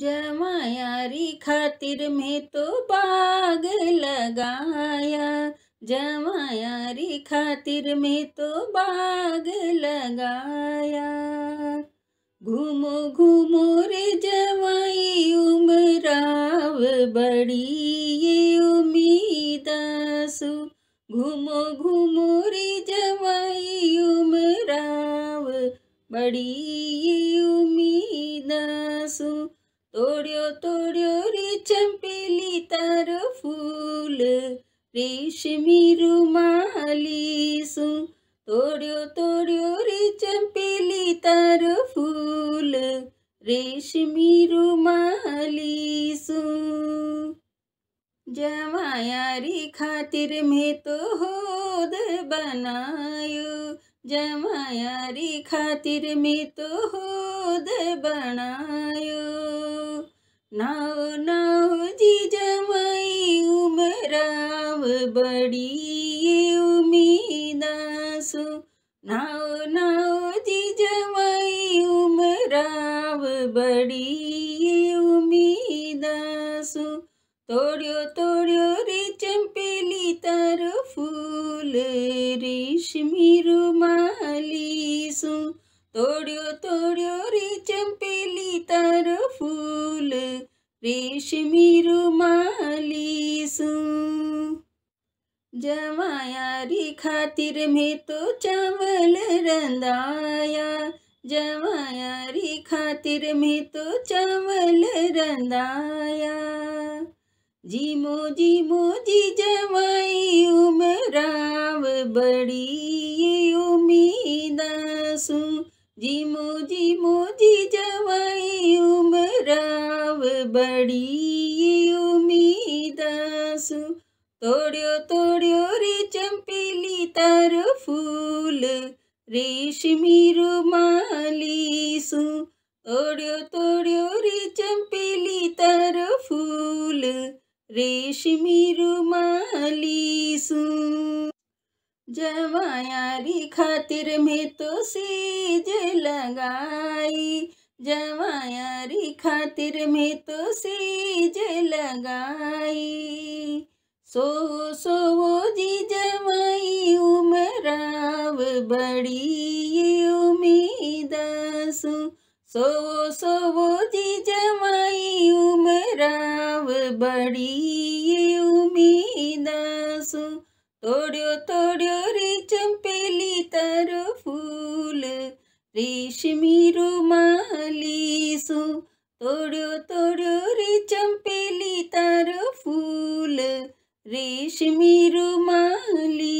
जमायारी खातिर में तो बाग लगाया जमायारी खातिर में तो बाग लगाया घूमो घूमो रे जवाई उमराव बड़ी ये उम्मीद सु घूमो घूमो रे जवाई उमराव बड़ी ये उम्मीद सु તોડ્યો તોડ્યો રે ચંપેલી તારો ફૂલ રેશમી રૂમાલી શું તોડ્યો તોડ્યો રે ચંપેલી તારો ફૂલ રેશમી રૂમાલી શું જમાયારી ખાतिर મેં તો હોદ બનાયો જમાયારી ખાतिर મેં તો હોદ બનાયો नाव नाव जीज मई उमराव बड़ी उमीदासु नाव नाव जी जमाई उमराव बड़ी उमीदासु तोड़ियो तोड़ियो रे चंपेली तर फूल रेशमी रुमा रेशमी रुमालीसू जमायारी खातिर में तो चावल रंदाया जमायारी खातिर में तो चावल रंदाया जी मो जी जवाई उमराव बड़ी ये उम्मीद मो जी मो जी जवाई तोड़ो तोड़ो रे चंपेली तार फूल रेशमी रुमालीसु तोड़ो तोड़ो रे चंपेली तार फूल रेशमी रुमालीसु जवायारी खातिर में तो सेज लगाई जवायारी खातिर में तो सेज लगाई सो सो जी जवाई उमराव बड़ी उम्मीद सु सो सो जी जवाई उमराव बड़ी उम्मीद सु तोड़ो तोड़ो री चंपेली तारो फूल रेशमी रुमाली सु तोड़ो तोड़ो री चंपेली तारो फूल रेशमी रुमाली